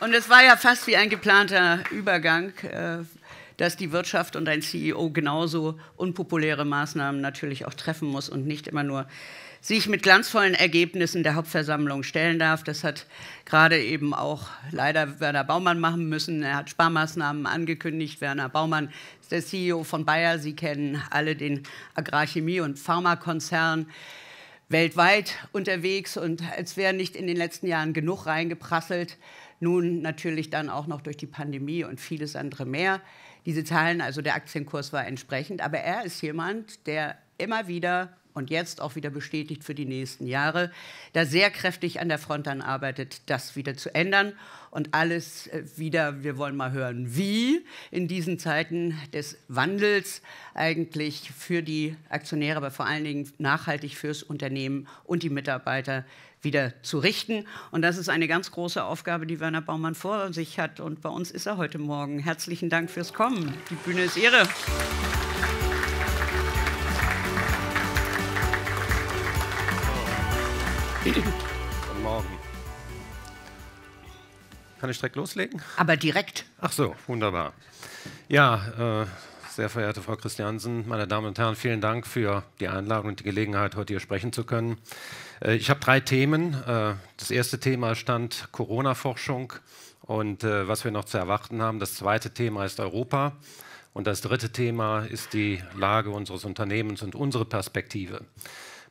Und es war ja fast wie ein geplanter Übergang, äh, dass die Wirtschaft und ein CEO genauso unpopuläre Maßnahmen natürlich auch treffen muss und nicht immer nur sich mit glanzvollen Ergebnissen der Hauptversammlung stellen darf. Das hat gerade eben auch leider Werner Baumann machen müssen. Er hat Sparmaßnahmen angekündigt. Werner Baumann ist der CEO von Bayer. Sie kennen alle den Agrarchemie- und Pharmakonzern weltweit unterwegs. Und als wäre nicht in den letzten Jahren genug reingeprasselt, nun natürlich dann auch noch durch die Pandemie und vieles andere mehr. Diese Zahlen, also der Aktienkurs war entsprechend. Aber er ist jemand, der immer wieder und jetzt auch wieder bestätigt für die nächsten Jahre, da sehr kräftig an der Front dann arbeitet, das wieder zu ändern und alles äh, wieder, wir wollen mal hören, wie in diesen Zeiten des Wandels eigentlich für die Aktionäre, aber vor allen Dingen nachhaltig fürs Unternehmen und die Mitarbeiter wieder zu richten. Und das ist eine ganz große Aufgabe, die Werner Baumann vor sich hat. Und bei uns ist er heute Morgen. Herzlichen Dank fürs Kommen. Die Bühne ist Ihre. Guten Morgen. Kann ich direkt loslegen? Aber direkt. Ach so, wunderbar. Ja, äh, sehr verehrte Frau Christiansen, meine Damen und Herren, vielen Dank für die Einladung und die Gelegenheit, heute hier sprechen zu können. Äh, ich habe drei Themen. Äh, das erste Thema stand Corona-Forschung und äh, was wir noch zu erwarten haben. Das zweite Thema ist Europa. Und das dritte Thema ist die Lage unseres Unternehmens und unsere Perspektive.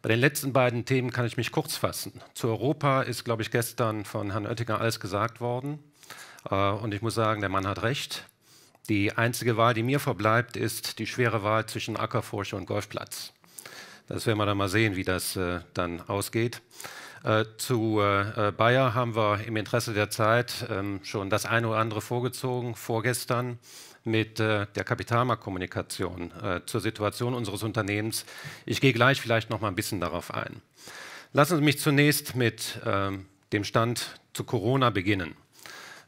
Bei den letzten beiden Themen kann ich mich kurz fassen. Zu Europa ist, glaube ich, gestern von Herrn Oettinger alles gesagt worden. Äh, und ich muss sagen, der Mann hat recht. Die einzige Wahl, die mir verbleibt, ist die schwere Wahl zwischen Ackerfurche und Golfplatz. Das werden wir dann mal sehen, wie das äh, dann ausgeht. Äh, zu Bayer haben wir im Interesse der Zeit ähm, schon das eine oder andere vorgezogen vorgestern mit äh, der Kapitalmarktkommunikation äh, zur Situation unseres Unternehmens. Ich gehe gleich vielleicht noch mal ein bisschen darauf ein. Lassen Sie mich zunächst mit ähm, dem Stand zu Corona beginnen.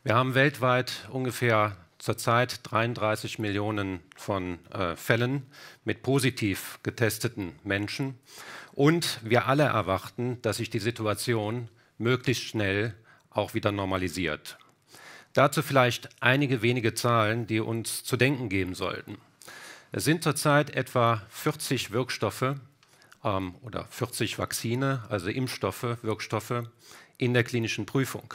Wir haben weltweit ungefähr zurzeit 33 Millionen von äh, Fällen mit positiv getesteten Menschen. Und wir alle erwarten, dass sich die Situation möglichst schnell auch wieder normalisiert. Dazu vielleicht einige wenige Zahlen, die uns zu denken geben sollten. Es sind zurzeit etwa 40 Wirkstoffe ähm, oder 40 Vakzine, also Impfstoffe, Wirkstoffe in der klinischen Prüfung.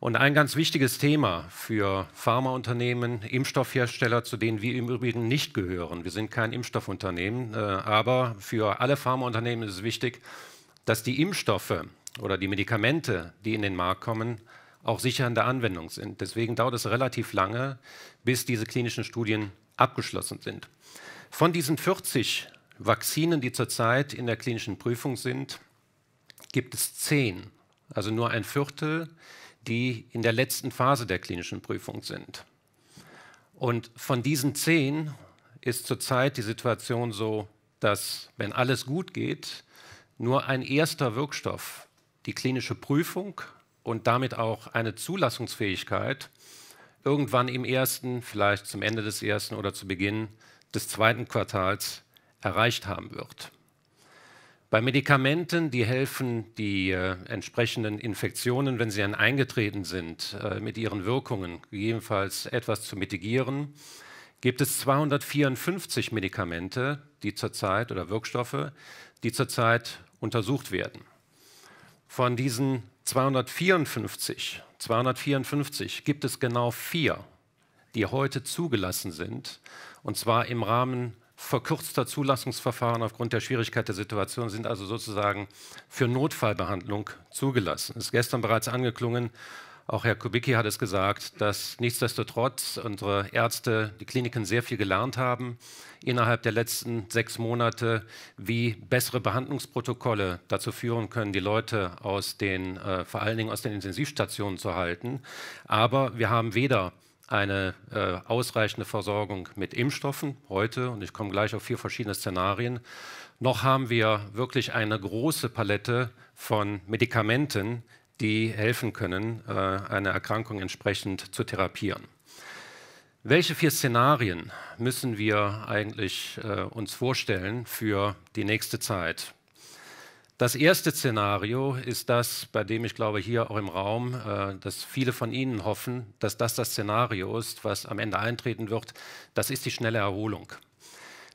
Und ein ganz wichtiges Thema für Pharmaunternehmen, Impfstoffhersteller, zu denen wir im Übrigen nicht gehören. Wir sind kein Impfstoffunternehmen, äh, aber für alle Pharmaunternehmen ist es wichtig, dass die Impfstoffe oder die Medikamente, die in den Markt kommen, auch sicher in der Anwendung sind. Deswegen dauert es relativ lange, bis diese klinischen Studien abgeschlossen sind. Von diesen 40 Vakzinen, die zurzeit in der klinischen Prüfung sind, gibt es zehn, also nur ein Viertel, die in der letzten Phase der klinischen Prüfung sind. Und von diesen zehn ist zurzeit die Situation so, dass, wenn alles gut geht, nur ein erster Wirkstoff die klinische Prüfung und damit auch eine Zulassungsfähigkeit irgendwann im ersten, vielleicht zum Ende des ersten oder zu Beginn des zweiten Quartals erreicht haben wird. Bei Medikamenten, die helfen, die äh, entsprechenden Infektionen, wenn sie dann eingetreten sind, äh, mit ihren Wirkungen gegebenenfalls etwas zu mitigieren, gibt es 254 Medikamente, die zurzeit oder Wirkstoffe, die zurzeit untersucht werden. Von diesen 254, 254 gibt es genau vier, die heute zugelassen sind. Und zwar im Rahmen verkürzter Zulassungsverfahren aufgrund der Schwierigkeit der Situation sind also sozusagen für Notfallbehandlung zugelassen. Das ist gestern bereits angeklungen, auch Herr Kubicki hat es gesagt, dass nichtsdestotrotz unsere Ärzte, die Kliniken sehr viel gelernt haben innerhalb der letzten sechs Monate, wie bessere Behandlungsprotokolle dazu führen können, die Leute aus den, äh, vor allen Dingen aus den Intensivstationen zu halten. Aber wir haben weder eine äh, ausreichende Versorgung mit Impfstoffen heute, und ich komme gleich auf vier verschiedene Szenarien, noch haben wir wirklich eine große Palette von Medikamenten, die helfen können, äh, eine Erkrankung entsprechend zu therapieren. Welche vier Szenarien müssen wir eigentlich äh, uns vorstellen für die nächste Zeit? Das erste Szenario ist das, bei dem ich glaube, hier auch im Raum, äh, dass viele von Ihnen hoffen, dass das das Szenario ist, was am Ende eintreten wird. Das ist die schnelle Erholung.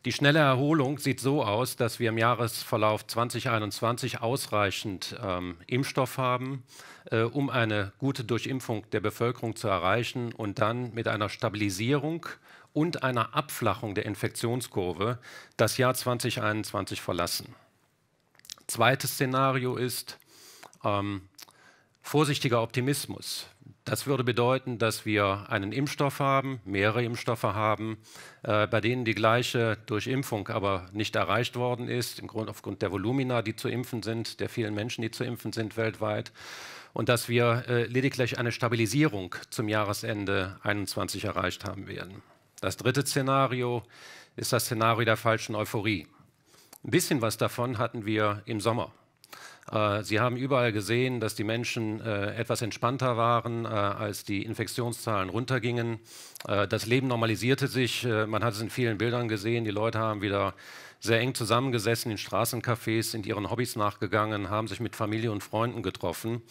Die schnelle Erholung sieht so aus, dass wir im Jahresverlauf 2021 ausreichend ähm, Impfstoff haben, äh, um eine gute Durchimpfung der Bevölkerung zu erreichen und dann mit einer Stabilisierung und einer Abflachung der Infektionskurve das Jahr 2021 verlassen. Zweites Szenario ist ähm, vorsichtiger Optimismus. Das würde bedeuten, dass wir einen Impfstoff haben, mehrere Impfstoffe haben, äh, bei denen die gleiche durch Impfung aber nicht erreicht worden ist, im Grund, aufgrund der Volumina, die zu impfen sind, der vielen Menschen, die zu impfen sind weltweit. Und dass wir äh, lediglich eine Stabilisierung zum Jahresende 2021 erreicht haben werden. Das dritte Szenario ist das Szenario der falschen Euphorie. Ein bisschen was davon hatten wir im Sommer. Äh, Sie haben überall gesehen, dass die Menschen äh, etwas entspannter waren, äh, als die Infektionszahlen runtergingen. Das Leben normalisierte sich. Man hat es in vielen Bildern gesehen. Die Leute haben wieder sehr eng zusammengesessen in Straßencafés, sind ihren Hobbys nachgegangen, haben sich mit Familie und Freunden getroffen.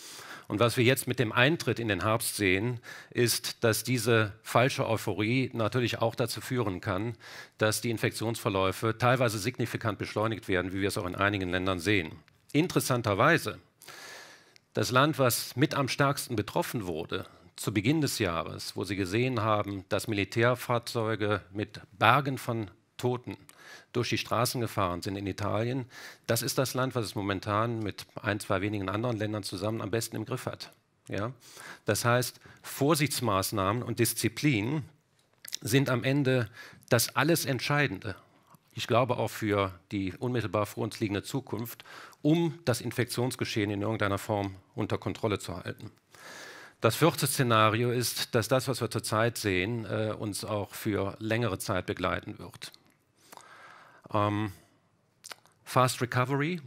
Und was wir jetzt mit dem Eintritt in den Herbst sehen, ist, dass diese falsche Euphorie natürlich auch dazu führen kann, dass die Infektionsverläufe teilweise signifikant beschleunigt werden, wie wir es auch in einigen Ländern sehen. Interessanterweise, das Land, was mit am stärksten betroffen wurde, zu Beginn des Jahres, wo sie gesehen haben, dass Militärfahrzeuge mit Bergen von Toten durch die Straßen gefahren sind in Italien, das ist das Land, was es momentan mit ein, zwei wenigen anderen Ländern zusammen am besten im Griff hat. Ja? Das heißt, Vorsichtsmaßnahmen und Disziplin sind am Ende das alles Entscheidende. Ich glaube auch für die unmittelbar vor uns liegende Zukunft um das Infektionsgeschehen in irgendeiner Form unter Kontrolle zu halten. Das vierte Szenario ist, dass das, was wir zurzeit sehen, äh, uns auch für längere Zeit begleiten wird. Ähm, Fast Recovery,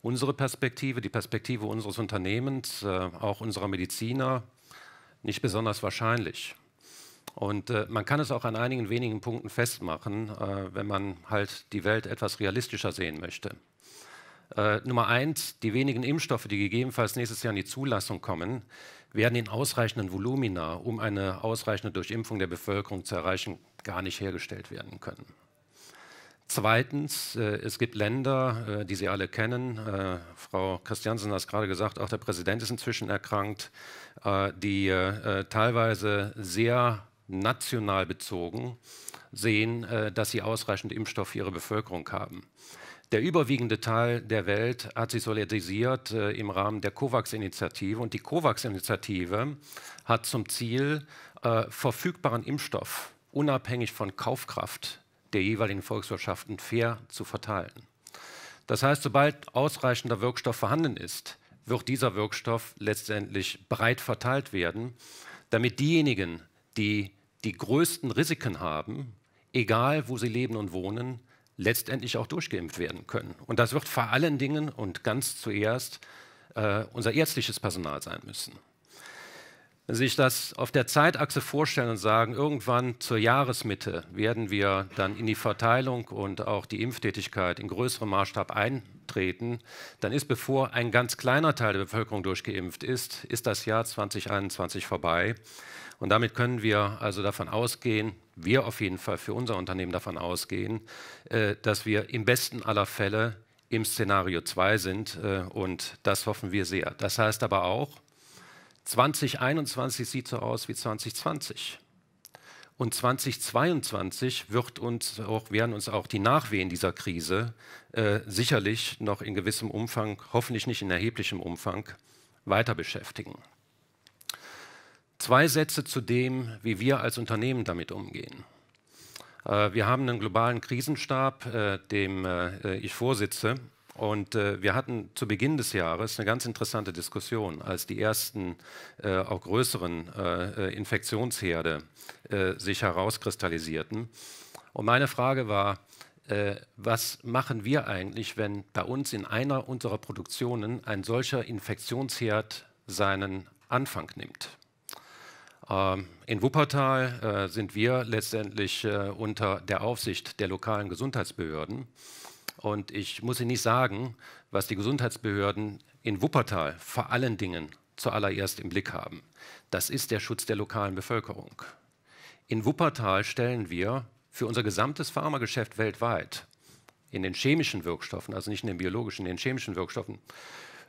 unsere Perspektive, die Perspektive unseres Unternehmens, äh, auch unserer Mediziner, nicht besonders wahrscheinlich. Und äh, man kann es auch an einigen wenigen Punkten festmachen, äh, wenn man halt die Welt etwas realistischer sehen möchte. Äh, Nummer eins, die wenigen Impfstoffe, die gegebenenfalls nächstes Jahr in die Zulassung kommen, werden in ausreichenden Volumina, um eine ausreichende Durchimpfung der Bevölkerung zu erreichen, gar nicht hergestellt werden können. Zweitens, äh, es gibt Länder, äh, die Sie alle kennen. Äh, Frau Christiansen hat es gerade gesagt, auch der Präsident ist inzwischen erkrankt, äh, die äh, teilweise sehr national bezogen sehen, äh, dass sie ausreichend Impfstoff für ihre Bevölkerung haben. Der überwiegende Teil der Welt hat sich solidarisiert äh, im Rahmen der COVAX-Initiative. Und die COVAX-Initiative hat zum Ziel, äh, verfügbaren Impfstoff unabhängig von Kaufkraft der jeweiligen Volkswirtschaften fair zu verteilen. Das heißt, sobald ausreichender Wirkstoff vorhanden ist, wird dieser Wirkstoff letztendlich breit verteilt werden, damit diejenigen, die die größten Risiken haben, egal wo sie leben und wohnen, letztendlich auch durchgeimpft werden können. Und das wird vor allen Dingen und ganz zuerst äh, unser ärztliches Personal sein müssen. Wenn Sie sich das auf der Zeitachse vorstellen und sagen, irgendwann zur Jahresmitte werden wir dann in die Verteilung und auch die Impftätigkeit in größerem Maßstab eintreten, dann ist, bevor ein ganz kleiner Teil der Bevölkerung durchgeimpft ist, ist das Jahr 2021 vorbei. Und damit können wir also davon ausgehen, wir auf jeden Fall für unser Unternehmen davon ausgehen, äh, dass wir im besten aller Fälle im Szenario 2 sind äh, und das hoffen wir sehr. Das heißt aber auch, 2021 sieht so aus wie 2020. Und 2022 wird uns auch, werden uns auch die Nachwehen dieser Krise äh, sicherlich noch in gewissem Umfang, hoffentlich nicht in erheblichem Umfang, weiter beschäftigen. Zwei Sätze zu dem, wie wir als Unternehmen damit umgehen. Äh, wir haben einen globalen Krisenstab, äh, dem äh, ich vorsitze. Und wir hatten zu Beginn des Jahres eine ganz interessante Diskussion, als die ersten auch größeren Infektionsherde sich herauskristallisierten. Und meine Frage war, was machen wir eigentlich, wenn bei uns in einer unserer Produktionen ein solcher Infektionsherd seinen Anfang nimmt? Ähm, in Wuppertal äh, sind wir letztendlich äh, unter der Aufsicht der lokalen Gesundheitsbehörden. Und ich muss Ihnen nicht sagen, was die Gesundheitsbehörden in Wuppertal vor allen Dingen zuallererst im Blick haben. Das ist der Schutz der lokalen Bevölkerung. In Wuppertal stellen wir für unser gesamtes Pharmageschäft weltweit in den chemischen Wirkstoffen, also nicht in den biologischen, in den chemischen Wirkstoffen,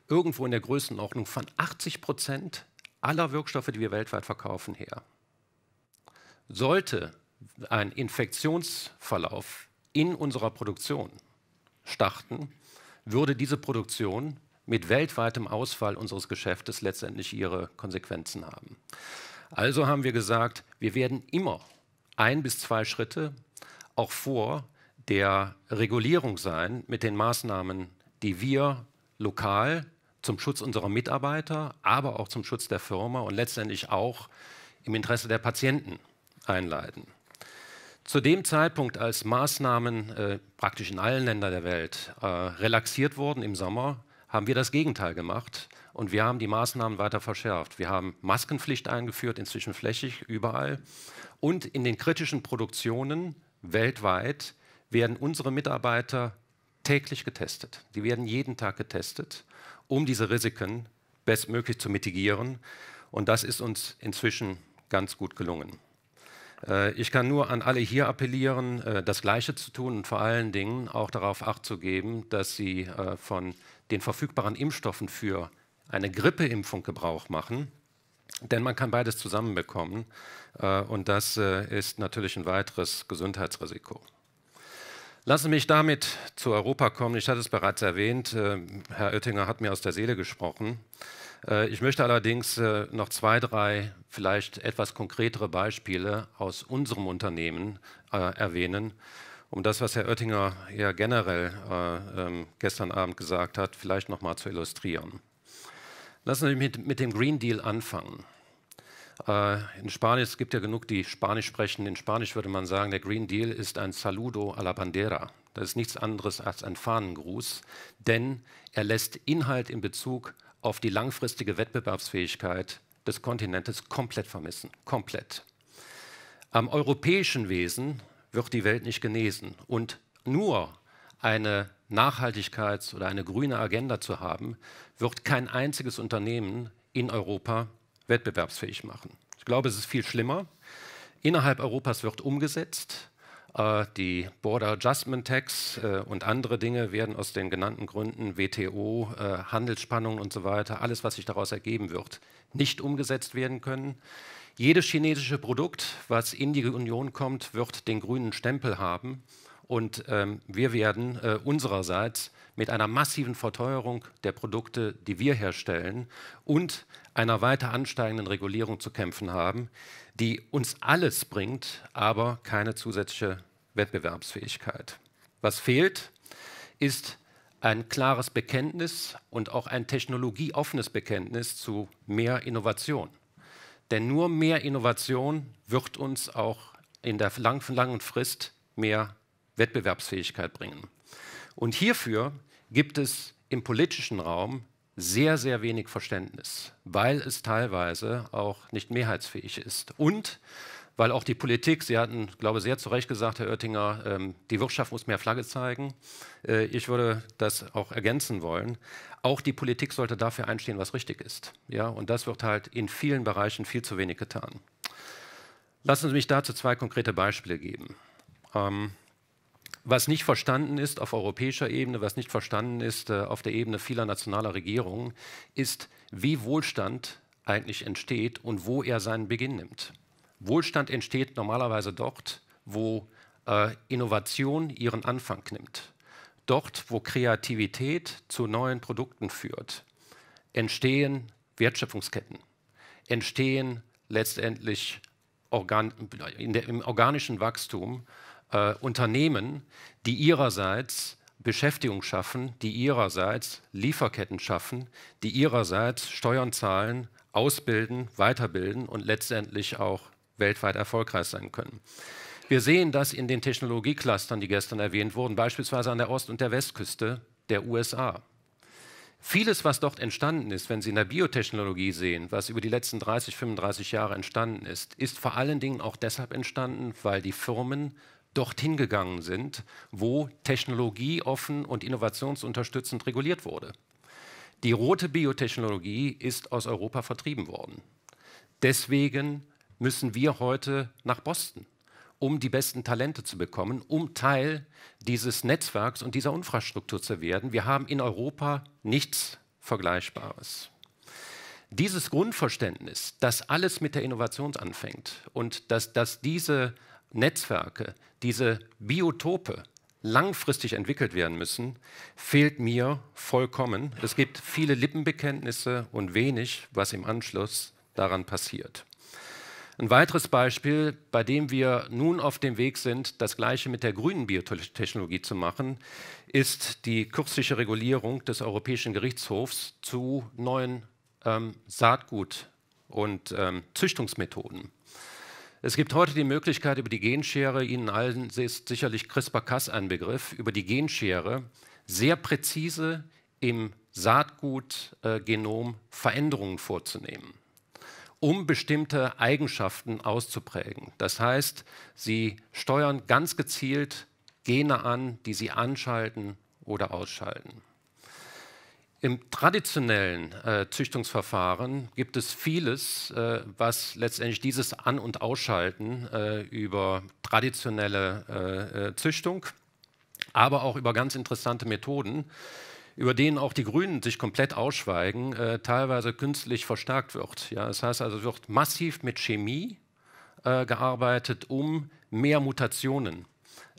irgendwo in der Größenordnung von 80 Prozent aller Wirkstoffe, die wir weltweit verkaufen, her. Sollte ein Infektionsverlauf in unserer Produktion starten, würde diese Produktion mit weltweitem Ausfall unseres Geschäftes letztendlich ihre Konsequenzen haben. Also haben wir gesagt, wir werden immer ein bis zwei Schritte auch vor der Regulierung sein mit den Maßnahmen, die wir lokal zum Schutz unserer Mitarbeiter, aber auch zum Schutz der Firma und letztendlich auch im Interesse der Patienten einleiten. Zu dem Zeitpunkt, als Maßnahmen äh, praktisch in allen Ländern der Welt äh, relaxiert wurden im Sommer, haben wir das Gegenteil gemacht und wir haben die Maßnahmen weiter verschärft. Wir haben Maskenpflicht eingeführt, inzwischen flächig überall. Und in den kritischen Produktionen weltweit werden unsere Mitarbeiter täglich getestet. Die werden jeden Tag getestet um diese Risiken bestmöglich zu mitigieren. Und das ist uns inzwischen ganz gut gelungen. Äh, ich kann nur an alle hier appellieren, äh, das Gleiche zu tun und vor allen Dingen auch darauf Acht zu geben, dass sie äh, von den verfügbaren Impfstoffen für eine Grippeimpfung Gebrauch machen. Denn man kann beides zusammenbekommen und das ist natürlich ein weiteres Gesundheitsrisiko. Lassen Sie mich damit zu Europa kommen. Ich hatte es bereits erwähnt, äh, Herr Oettinger hat mir aus der Seele gesprochen. Äh, ich möchte allerdings äh, noch zwei, drei vielleicht etwas konkretere Beispiele aus unserem Unternehmen erwähnen, um das, was Herr Oettinger eher generell ähm, gestern Abend gesagt hat, vielleicht nochmal zu illustrieren. Lassen Sie mich mit dem Green Deal anfangen. Äh, in Spanien es gibt ja genug, die Spanisch sprechen. In Spanisch würde man sagen, der Green Deal ist ein Saludo a la Bandera. Das ist nichts anderes als ein Fahnengruß, denn er lässt Inhalt in Bezug auf die langfristige Wettbewerbsfähigkeit des Kontinentes komplett vermissen. Komplett. Am europäischen Wesen wird die Welt nicht genesen. Und nur eine Nachhaltigkeits- oder eine grüne Agenda zu haben, wird kein einziges Unternehmen in Europa wettbewerbsfähig machen. Ich glaube, es ist viel schlimmer. Innerhalb Europas wird umgesetzt. Äh, die Border Adjustment Tax äh, und andere Dinge werden aus den genannten Gründen, WTO, äh, Handelsspannungen und so weiter, alles, was sich daraus ergeben wird, nicht umgesetzt werden können. Jedes chinesische Produkt, was in die Union kommt, wird den grünen Stempel haben. Und ähm, wir werden äh, unsererseits mit einer massiven Verteuerung der Produkte, die wir herstellen, und einer weiter ansteigenden Regulierung zu kämpfen haben, die uns alles bringt, aber keine zusätzliche Wettbewerbsfähigkeit. Was fehlt, ist ein klares Bekenntnis und auch ein technologieoffenes Bekenntnis zu mehr Innovation. Denn nur mehr Innovation wird uns auch in der langen Frist mehr Wettbewerbsfähigkeit bringen. Und hierfür gibt es im politischen Raum sehr, sehr wenig Verständnis, weil es teilweise auch nicht mehrheitsfähig ist. Und weil auch die Politik, Sie hatten, glaube ich, sehr zu Recht gesagt, Herr Oettinger, ähm, die Wirtschaft muss mehr Flagge zeigen. Äh, ich würde das auch ergänzen wollen. Auch die Politik sollte dafür einstehen, was richtig ist. Ja, und das wird halt in vielen Bereichen viel zu wenig getan. Lassen Sie mich dazu zwei konkrete Beispiele geben. Ähm, was nicht verstanden ist auf europäischer Ebene, was nicht verstanden ist äh, auf der Ebene vieler nationaler Regierungen, ist, wie Wohlstand eigentlich entsteht und wo er seinen Beginn nimmt. Wohlstand entsteht normalerweise dort, wo äh, Innovation ihren Anfang nimmt. Dort, wo Kreativität zu neuen Produkten führt, entstehen Wertschöpfungsketten, entstehen letztendlich Organ der, im organischen Wachstum äh, Unternehmen, die ihrerseits Beschäftigung schaffen, die ihrerseits Lieferketten schaffen, die ihrerseits Steuern zahlen, ausbilden, weiterbilden und letztendlich auch weltweit erfolgreich sein können. Wir sehen das in den Technologieclustern, die gestern erwähnt wurden, beispielsweise an der Ost- und der Westküste der USA. Vieles, was dort entstanden ist, wenn Sie in der Biotechnologie sehen, was über die letzten 30, 35 Jahre entstanden ist, ist vor allen Dingen auch deshalb entstanden, weil die Firmen dorthin gegangen sind, wo Technologie offen und innovationsunterstützend reguliert wurde. Die rote Biotechnologie ist aus Europa vertrieben worden. Deswegen müssen wir heute nach Boston, um die besten Talente zu bekommen, um Teil dieses Netzwerks und dieser Infrastruktur zu werden. Wir haben in Europa nichts Vergleichbares. Dieses Grundverständnis, dass alles mit der Innovation anfängt und dass, dass diese Netzwerke, diese Biotope langfristig entwickelt werden müssen, fehlt mir vollkommen. Es gibt viele Lippenbekenntnisse und wenig, was im Anschluss daran passiert. Ein weiteres Beispiel, bei dem wir nun auf dem Weg sind, das gleiche mit der grünen Biotechnologie zu machen, ist die kürzliche Regulierung des Europäischen Gerichtshofs zu neuen ähm, Saatgut- und ähm, Züchtungsmethoden. Es gibt heute die Möglichkeit, über die Genschere, Ihnen allen ist sicherlich CRISPR-Cas ein Begriff, über die Genschere sehr präzise im Saatgutgenom Veränderungen vorzunehmen, um bestimmte Eigenschaften auszuprägen. Das heißt, Sie steuern ganz gezielt Gene an, die Sie anschalten oder ausschalten. Im traditionellen äh, Züchtungsverfahren gibt es vieles, äh, was letztendlich dieses An- und Ausschalten äh, über traditionelle äh, äh, Züchtung, aber auch über ganz interessante Methoden, über denen auch die Grünen sich komplett ausschweigen, äh, teilweise künstlich verstärkt wird. Ja, das heißt also, es wird massiv mit Chemie gearbeitet, um mehr Mutationen zu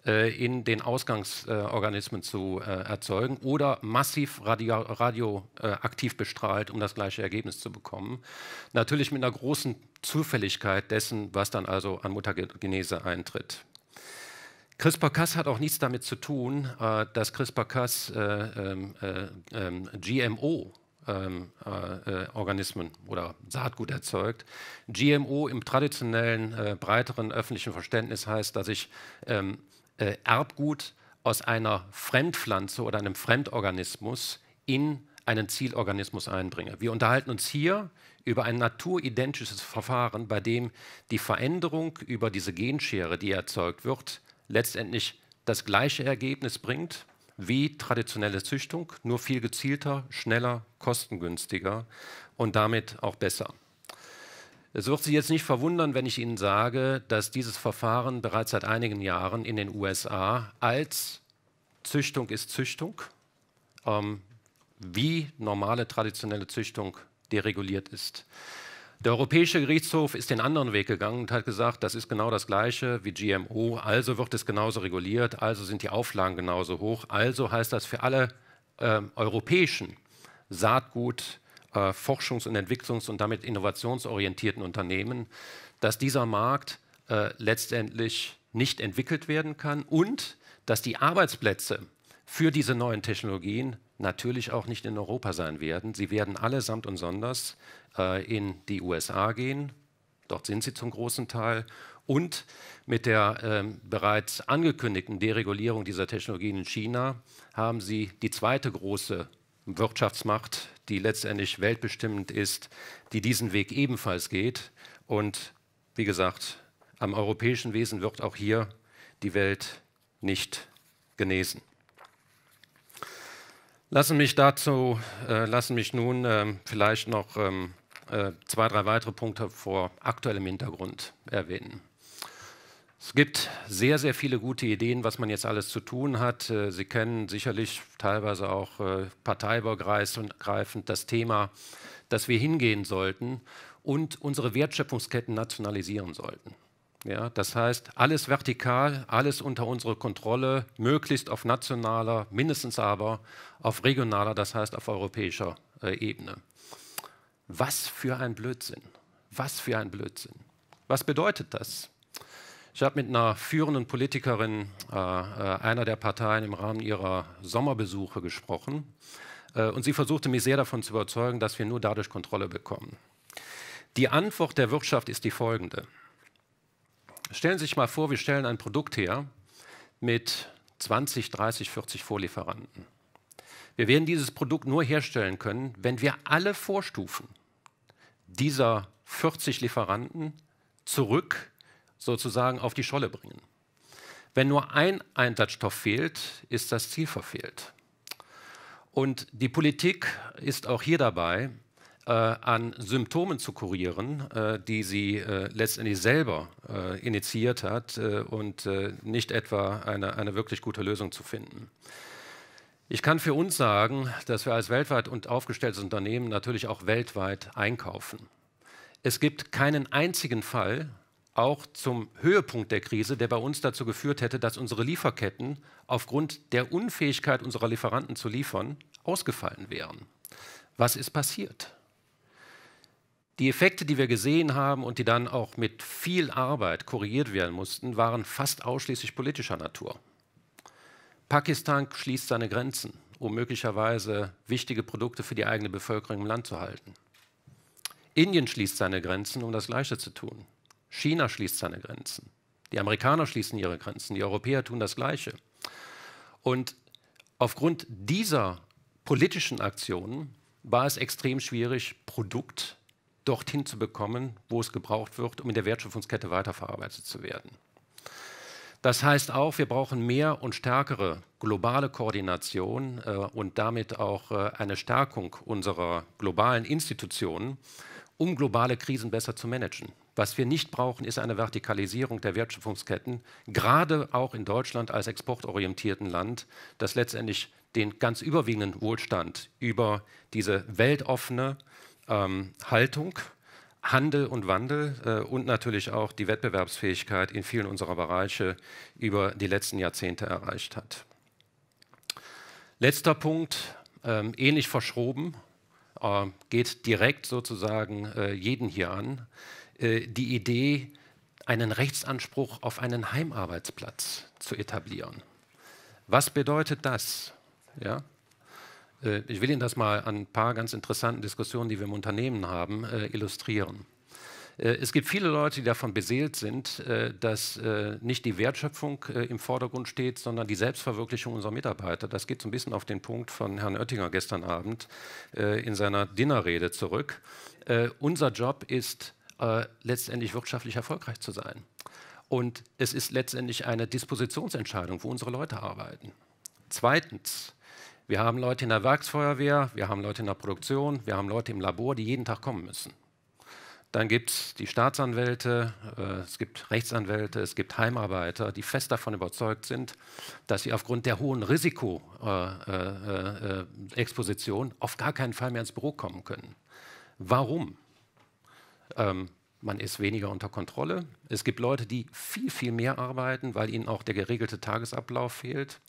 äh, in den Ausgangsorganismen zu äh, erzeugen oder massiv radioaktiv radio, äh, bestrahlt, um das gleiche Ergebnis zu bekommen. Natürlich mit einer großen Zufälligkeit dessen, was dann also an Muttergenese eintritt. CRISPR-Cas hat auch nichts damit zu tun, dass CRISPR-Cas ähm, ähm, GMO ähm, äh, Organismen oder Saatgut erzeugt. GMO im traditionellen, äh, breiteren öffentlichen Verständnis heißt, dass ich ähm, äh, Erbgut aus einer Fremdpflanze oder einem Fremdorganismus in einen Zielorganismus einbringe. Wir unterhalten uns hier über ein naturidentisches Verfahren, bei dem die Veränderung über diese Genschere, die erzeugt wird, letztendlich das gleiche Ergebnis bringt wie traditionelle Züchtung, nur viel gezielter, schneller, kostengünstiger und damit auch besser. Es wird Sie jetzt nicht verwundern, wenn ich Ihnen sage, dass dieses Verfahren bereits seit einigen Jahren in den USA als Züchtung ist Züchtung, ähm, wie normale traditionelle Züchtung dereguliert ist. Der Europäische Gerichtshof ist den anderen Weg gegangen und hat gesagt, das ist genau das Gleiche wie GMO, also wird es genauso reguliert, also sind die Auflagen genauso hoch, also heißt das für alle äh, europäischen Saatgut, äh, forschungs- und entwicklungs- und damit innovationsorientierten Unternehmen, dass dieser Markt äh, letztendlich nicht entwickelt werden kann und dass die Arbeitsplätze für diese neuen Technologien natürlich auch nicht in Europa sein werden. Sie werden allesamt und sonders äh, in die USA gehen. Dort sind sie zum großen Teil. Und mit der ähm, bereits angekündigten Deregulierung dieser Technologien in China haben sie die zweite große Wirtschaftsmacht die letztendlich weltbestimmend ist, die diesen Weg ebenfalls geht. Und wie gesagt, am europäischen Wesen wird auch hier die Welt nicht genesen. Lassen mich dazu, äh, lassen mich nun äh, vielleicht noch ähm, äh, zwei, drei weitere Punkte vor aktuellem Hintergrund erwähnen. Es gibt sehr, sehr viele gute Ideen, was man jetzt alles zu tun hat. Äh, Sie kennen sicherlich teilweise auch äh, parteiübergreifend das Thema, dass wir hingehen sollten und unsere Wertschöpfungsketten nationalisieren sollten. Ja, das heißt, alles vertikal, alles unter unsere Kontrolle, möglichst auf nationaler, mindestens aber auf regionaler, das heißt auf europäischer äh, Ebene. Was für ein Blödsinn. Was für ein Blödsinn. Was bedeutet das? Ich habe mit einer führenden Politikerin äh, äh, einer der Parteien im Rahmen ihrer Sommerbesuche gesprochen äh, und sie versuchte mich sehr davon zu überzeugen, dass wir nur dadurch Kontrolle bekommen. Die Antwort der Wirtschaft ist die folgende. Stellen Sie sich mal vor, wir stellen ein Produkt her mit 20, 30, 40 Vorlieferanten. Wir werden dieses Produkt nur herstellen können, wenn wir alle Vorstufen dieser 40 Lieferanten zurück sozusagen auf die Scholle bringen. Wenn nur ein Einsatzstoff fehlt, ist das Ziel verfehlt. Und die Politik ist auch hier dabei, äh, an Symptomen zu kurieren, äh, die sie äh, letztendlich selber äh, initiiert hat äh, und äh, nicht etwa eine, eine wirklich gute Lösung zu finden. Ich kann für uns sagen, dass wir als weltweit und aufgestelltes Unternehmen natürlich auch weltweit einkaufen. Es gibt keinen einzigen Fall, auch zum Höhepunkt der Krise, der bei uns dazu geführt hätte, dass unsere Lieferketten aufgrund der Unfähigkeit unserer Lieferanten zu liefern ausgefallen wären. Was ist passiert? Die Effekte, die wir gesehen haben und die dann auch mit viel Arbeit korrigiert werden mussten, waren fast ausschließlich politischer Natur. Pakistan schließt seine Grenzen, um möglicherweise wichtige Produkte für die eigene Bevölkerung im Land zu halten. Indien schließt seine Grenzen, um das Gleiche zu tun. China schließt seine Grenzen. Die Amerikaner schließen ihre Grenzen. Die Europäer tun das Gleiche. Und aufgrund dieser politischen Aktionen war es extrem schwierig, Produkt dorthin zu bekommen, wo es gebraucht wird, um in der Wertschöpfungskette weiterverarbeitet zu werden. Das heißt auch, wir brauchen mehr und stärkere globale Koordination äh, und damit auch äh, eine Stärkung unserer globalen Institutionen, um globale Krisen besser zu managen. Was wir nicht brauchen, ist eine Vertikalisierung der Wertschöpfungsketten, gerade auch in Deutschland als exportorientierten Land, das letztendlich den ganz überwiegenden Wohlstand über diese weltoffene ähm, Haltung, Handel und Wandel äh, und natürlich auch die Wettbewerbsfähigkeit in vielen unserer Bereiche über die letzten Jahrzehnte erreicht hat. Letzter Punkt, ähm, ähnlich verschoben, äh, geht direkt sozusagen äh, jeden hier an. Äh, die Idee, einen Rechtsanspruch auf einen Heimarbeitsplatz zu etablieren. Was bedeutet das? Ja? Äh, ich will Ihnen das mal an ein paar ganz interessanten Diskussionen, die wir im Unternehmen haben, äh, illustrieren. Es gibt viele Leute, die davon beseelt sind, dass nicht die Wertschöpfung im Vordergrund steht, sondern die Selbstverwirklichung unserer Mitarbeiter. Das geht so ein bisschen auf den Punkt von Herrn Oettinger gestern Abend in seiner Dinnerrede zurück. Unser Job ist, äh, letztendlich wirtschaftlich erfolgreich zu sein. Und es ist letztendlich eine Dispositionsentscheidung, wo unsere Leute arbeiten. Zweitens, wir haben Leute in der Werksfeuerwehr, wir haben Leute in der Produktion, wir haben Leute im Labor, die jeden Tag kommen müssen. Dann gibt es die Staatsanwälte, äh, es gibt Rechtsanwälte, es gibt Heimarbeiter, die fest davon überzeugt sind, dass sie aufgrund der hohen Risikoexposition äh, äh, äh, äh auf gar keinen Fall mehr ins Büro kommen können. Warum? Ähm, man ist weniger unter Kontrolle. Es gibt Leute, die viel, viel mehr arbeiten, weil ihnen auch der geregelte Tagesablauf fehlt.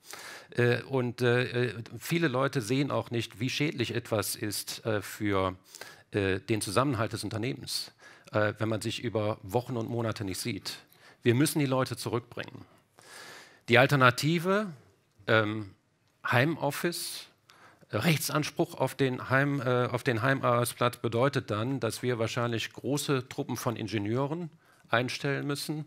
Äh, und äh, äh viele Leute sehen auch nicht, wie schädlich etwas ist äh, für äh, den Zusammenhalt des Unternehmens, äh, wenn man sich über Wochen und Monate nicht sieht. Wir müssen die Leute zurückbringen. Die Alternative, ähm, Heimoffice, Rechtsanspruch auf den, Heim, äh, auf den Heimarbeitsplatz bedeutet dann, dass wir wahrscheinlich große Truppen von Ingenieuren einstellen müssen,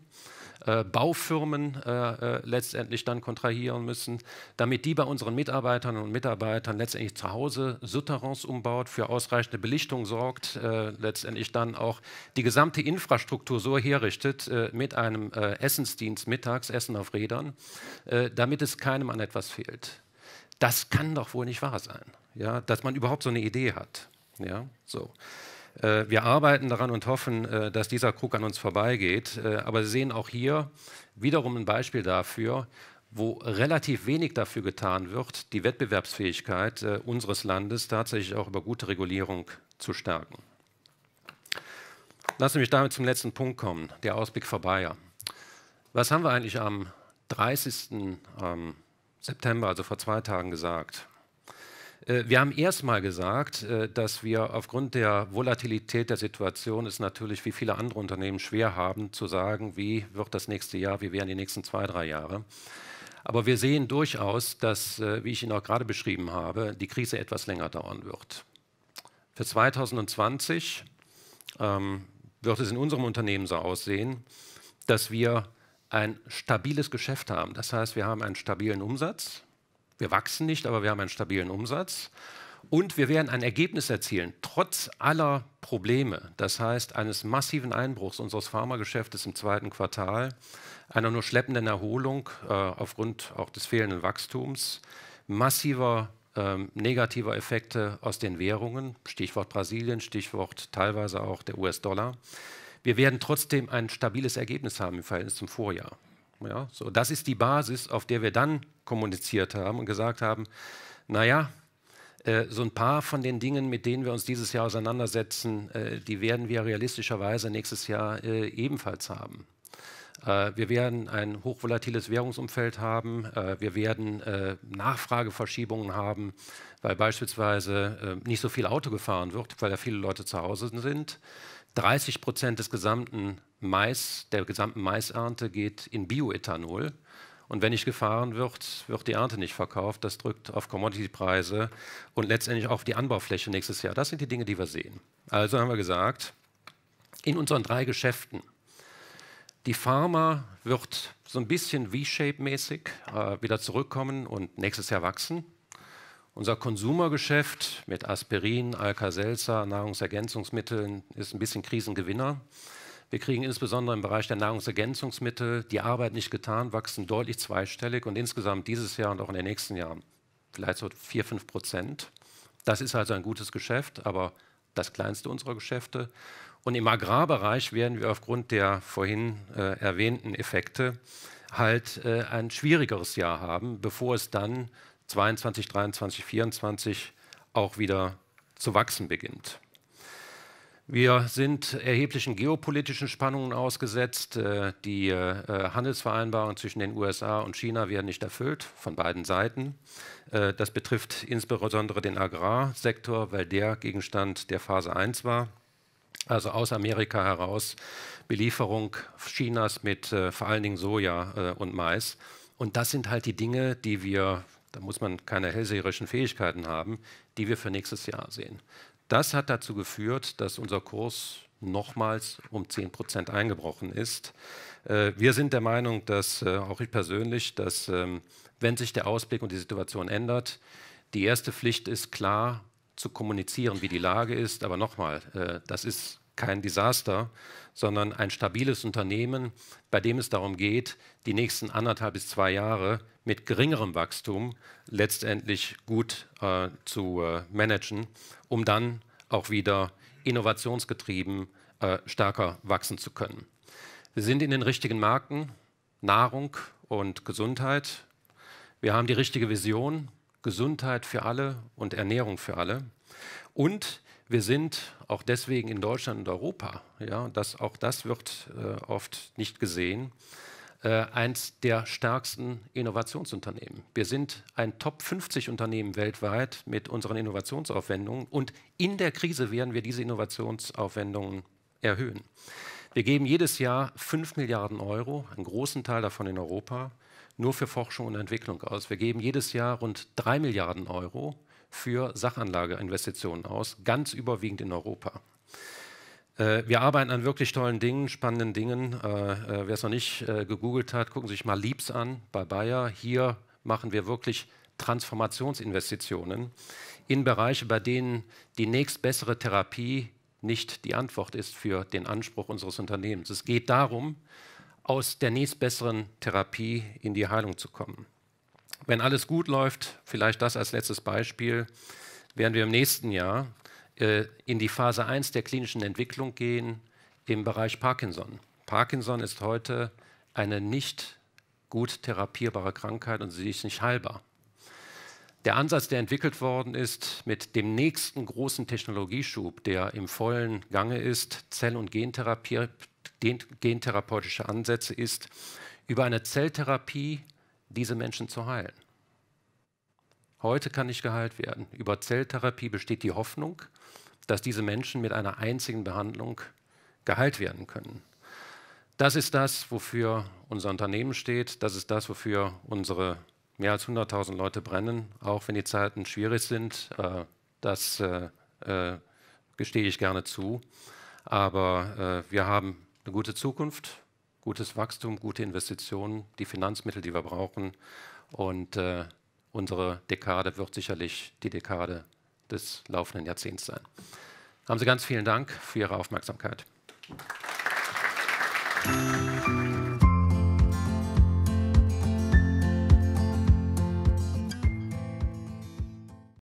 äh, Baufirmen äh, äh, letztendlich dann kontrahieren müssen, damit die bei unseren Mitarbeitern und Mitarbeitern letztendlich zu Hause Souterrains umbaut, für ausreichende Belichtung sorgt, äh, letztendlich dann auch die gesamte Infrastruktur so herrichtet äh, mit einem Essensdienst, mittags, Essen auf Rädern, damit es keinem an etwas fehlt. Das kann doch wohl nicht wahr sein, ja? dass man überhaupt so eine Idee hat. Ja? So. Äh, wir arbeiten daran und hoffen, äh, dass dieser Krug an uns vorbeigeht. Äh, aber Sie sehen auch hier wiederum ein Beispiel dafür, wo relativ wenig dafür getan wird, die Wettbewerbsfähigkeit unseres Landes tatsächlich auch über gute Regulierung zu stärken. Lassen Sie mich damit zum letzten Punkt kommen, der Ausblick für Bayer. Was haben wir eigentlich am 30. Ähm, September, also vor zwei Tagen gesagt. Äh, wir haben erstmal gesagt, äh, dass wir aufgrund der Volatilität der Situation es natürlich wie viele andere Unternehmen schwer haben, zu sagen, wie wird das nächste Jahr, wie werden die nächsten zwei, drei Jahre. Aber wir sehen durchaus, dass, äh, wie ich Ihnen auch gerade beschrieben habe, die Krise etwas länger dauern wird. Für 2020 ähm, wird es in unserem Unternehmen so aussehen, dass wir ein stabiles Geschäft haben. Das heißt, wir haben einen stabilen Umsatz. Wir wachsen nicht, aber wir haben einen stabilen Umsatz. Und wir werden ein Ergebnis erzielen, trotz aller Probleme, das heißt eines massiven Einbruchs unseres Pharmageschäftes im zweiten Quartal, einer nur schleppenden Erholung äh, aufgrund auch des fehlenden Wachstums, massiver ähm, negativer Effekte aus den Währungen, Stichwort Brasilien, Stichwort teilweise auch der US-Dollar wir werden trotzdem ein stabiles Ergebnis haben im Verhältnis zum Vorjahr. Ja, so, das ist die Basis, auf der wir dann kommuniziert haben und gesagt haben, naja, äh, so ein paar von den Dingen, mit denen wir uns dieses Jahr auseinandersetzen, äh, die werden wir realistischerweise nächstes Jahr äh, ebenfalls haben. Äh, wir werden ein hochvolatiles Währungsumfeld haben. Äh, wir werden äh, Nachfrageverschiebungen haben, weil beispielsweise nicht so viel Auto gefahren wird, weil ja viele Leute zu Hause sind. 30 Prozent des gesamten Mais, der gesamten Maisernte geht in Bioethanol. Und wenn nicht gefahren wird, wird die Ernte nicht verkauft. Das drückt auf Commodity-Preise und letztendlich auf die Anbaufläche nächstes Jahr. Das sind die Dinge, die wir sehen. Also haben wir gesagt, in unseren drei Geschäften, die Pharma wird so ein bisschen V-Shape-mäßig äh, wieder zurückkommen und nächstes Jahr wachsen. Unser Konsumergeschäft mit Aspirin, Alka-Seltzer, Nahrungsergänzungsmitteln ist ein bisschen Krisengewinner. Wir kriegen insbesondere im Bereich der Nahrungsergänzungsmittel die Arbeit nicht getan, wachsen deutlich zweistellig und insgesamt dieses Jahr und auch in den nächsten Jahren vielleicht so 4, 5 Prozent. Das ist also ein gutes Geschäft, aber das kleinste unserer Geschäfte. Und im Agrarbereich werden wir aufgrund der vorhin äh, erwähnten Effekte halt äh, ein schwierigeres Jahr haben, bevor es dann 22, 23, 24 auch wieder zu wachsen beginnt. Wir sind erheblichen geopolitischen Spannungen ausgesetzt. Äh, die äh, Handelsvereinbarungen zwischen den USA und China werden nicht erfüllt von beiden Seiten. Äh, das betrifft insbesondere den Agrarsektor, weil der Gegenstand der Phase 1 war. Also aus Amerika heraus Belieferung Chinas mit vor allen Dingen Soja und Mais. Und das sind halt die Dinge, die wir da muss man keine hellseherischen Fähigkeiten haben, die wir für nächstes Jahr sehen. Das hat dazu geführt, dass unser Kurs nochmals um 10 Prozent eingebrochen ist. Äh, wir sind der Meinung, dass äh, auch ich persönlich, dass ähm, wenn sich der Ausblick und die Situation ändert, die erste Pflicht ist klar zu kommunizieren, wie die Lage ist. Aber nochmal, äh, das ist kein Desaster, sondern ein stabiles Unternehmen, bei dem es darum geht, die nächsten anderthalb bis zwei Jahre mit geringerem Wachstum letztendlich gut äh, zu äh, managen, um dann auch wieder innovationsgetrieben äh, stärker wachsen zu können. Wir sind in den richtigen Marken, Nahrung und Gesundheit. Wir haben die richtige Vision, Gesundheit für alle und Ernährung für alle. Und wir sind auch deswegen in Deutschland und Europa, ja, das, auch das wird äh, oft nicht gesehen, äh, eins der stärksten Innovationsunternehmen. Wir sind ein Top 50 Unternehmen weltweit mit unseren Innovationsaufwendungen und in der Krise werden wir diese Innovationsaufwendungen erhöhen. Wir geben jedes Jahr 5 Milliarden Euro, einen großen Teil davon in Europa, nur für Forschung und Entwicklung aus. Wir geben jedes Jahr rund 3 Milliarden Euro für Sachanlageinvestitionen aus, ganz überwiegend in Europa. Äh, wir arbeiten an wirklich tollen Dingen, spannenden Dingen. Äh, äh, wer es noch nicht gegoogelt hat, gucken Sie sich mal Liebs an bei Bayer. Hier machen wir wirklich Transformationsinvestitionen in Bereiche, bei denen die nächstbessere Therapie nicht die Antwort ist für den Anspruch unseres Unternehmens. Es geht darum, aus der nächstbesseren Therapie in die Heilung zu kommen. Wenn alles gut läuft, vielleicht das als letztes Beispiel, werden wir im nächsten Jahr äh, in die Phase 1 der klinischen Entwicklung gehen im Bereich Parkinson. Parkinson ist heute eine nicht gut therapierbare Krankheit und sie ist nicht heilbar. Der Ansatz, der entwickelt worden ist, mit dem nächsten großen Technologieschub, der im vollen Gange ist, Zell- und Gentherapie, gentherapeutische Ansätze ist, über eine Zelltherapie diese Menschen zu heilen. Heute kann ich geheilt werden. Über Zelltherapie besteht die Hoffnung, dass diese Menschen mit einer einzigen Behandlung geheilt werden können. Das ist das, wofür unser Unternehmen steht. Das ist das, wofür unsere mehr als 100.000 Leute brennen, auch wenn die Zeiten schwierig sind. Äh, das äh, äh, gestehe ich gerne zu. Aber wir haben eine gute Zukunft gutes Wachstum, gute Investitionen, die Finanzmittel, die wir brauchen. Und äh, unsere Dekade wird sicherlich die Dekade des laufenden Jahrzehnts sein. Haben Sie ganz vielen Dank für Ihre Aufmerksamkeit. Applaus